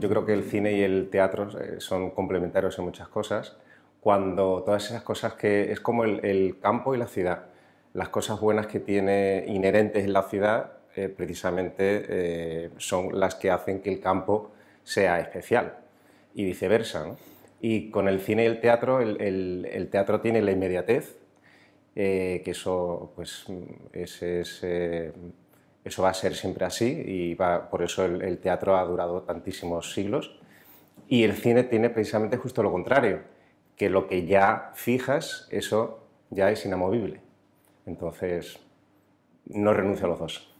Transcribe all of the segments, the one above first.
Yo creo que el cine y el teatro eh, son complementarios en muchas cosas, cuando todas esas cosas que es como el, campo y la ciudad, las cosas buenas que tiene inherentes en la ciudad eh, precisamente eh, son las que hacen que el campo sea especial y viceversa. ¿no? Y con el cine y el teatro, el, teatro tiene la inmediatez, eh, que eso, pues, es, eh, eso va a ser siempre así y va, por eso el, el teatro ha durado tantísimos siglos. Y el cine tiene precisamente justo lo contrario, que lo que ya fijas, eso ya es inamovible. Entonces, no renuncio a los dos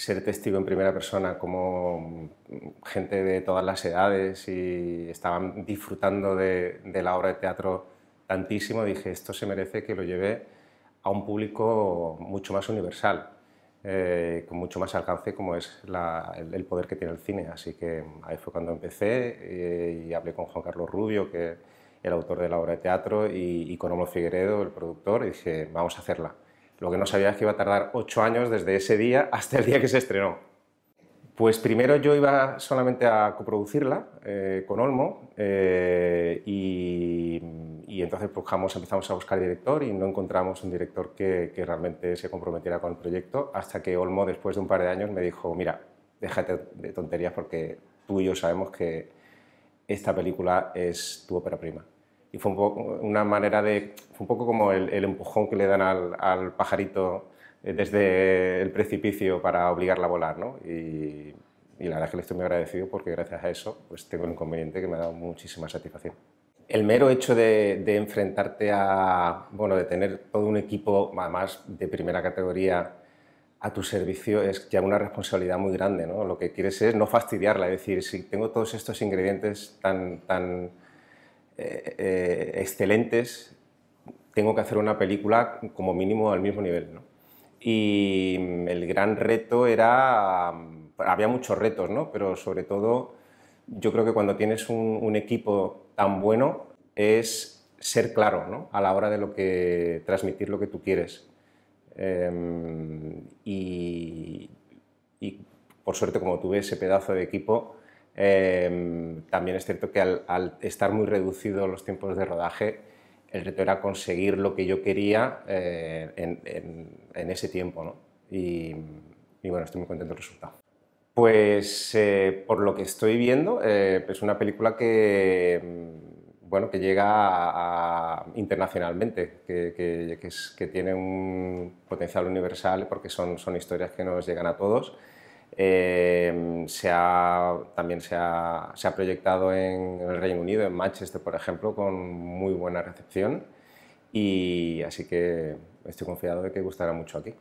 ser testigo en primera persona como gente de todas las edades y estaban disfrutando de, la obra de teatro tantísimo, dije, esto se merece que lo lleve a un público mucho más universal, eh, con mucho más alcance como es el, poder que tiene el cine. Así que ahí fue cuando empecé eh, y hablé con Juan Carlos Rubio, que el autor de la obra de teatro, y, y con Homo Figueredo, el productor, y dije, vamos a hacerla. Lo que no sabía es que iba a tardar ocho años desde ese día hasta el día que se estrenó. Pues primero yo iba solamente a coproducirla eh, con Olmo eh, y, entonces buscamos, pues, empezamos a buscar director y no encontramos un director que, que, realmente se comprometiera con el proyecto hasta que Olmo después de un par de años me dijo, mira, déjate de tonterías porque tú y yo sabemos que esta película es tu ópera prima y fue un poco una manera de, fue un poco como el, empujón que le dan al, pajarito eh, desde el precipicio para obligarla a volar, ¿no? Y, la verdad es que le estoy muy agradecido porque gracias a eso pues tengo un inconveniente que me ha dado muchísima satisfacción. El mero hecho de, enfrentarte a, bueno, de tener todo un equipo, más de primera categoría, a tu servicio es ya una responsabilidad muy grande, ¿no? Lo que quieres es no fastidiarla, es decir, si tengo todos estos ingredientes tan, tan eh, eh, excelentes, tengo que hacer una película como mínimo al mismo nivel. Y mm, el gran reto era, mm, había muchos retos, ¿no? pero sobre todo yo creo que cuando tienes un, equipo tan bueno es ser claro a la hora de lo que transmitir lo que tú quieres. Em, y por suerte, como tuve ese pedazo de equipo, Em, también es cierto que al, estar muy reducidos los tiempos de rodaje, el reto era conseguir lo que yo quería eh, en, ese tiempo. ¿no? Y, bueno, estoy muy contento del resultado. Pues eh, por lo que estoy viendo, eh, es pues una película que, bueno, que llega internacionalmente, que, tiene un potencial universal porque son, son historias que nos llegan a todos. Em, se ha, también se ha, se ha, proyectado en el Reino Unido, en Manchester, por ejemplo, con muy buena recepción. Y así que estoy confiado de que gustará mucho aquí.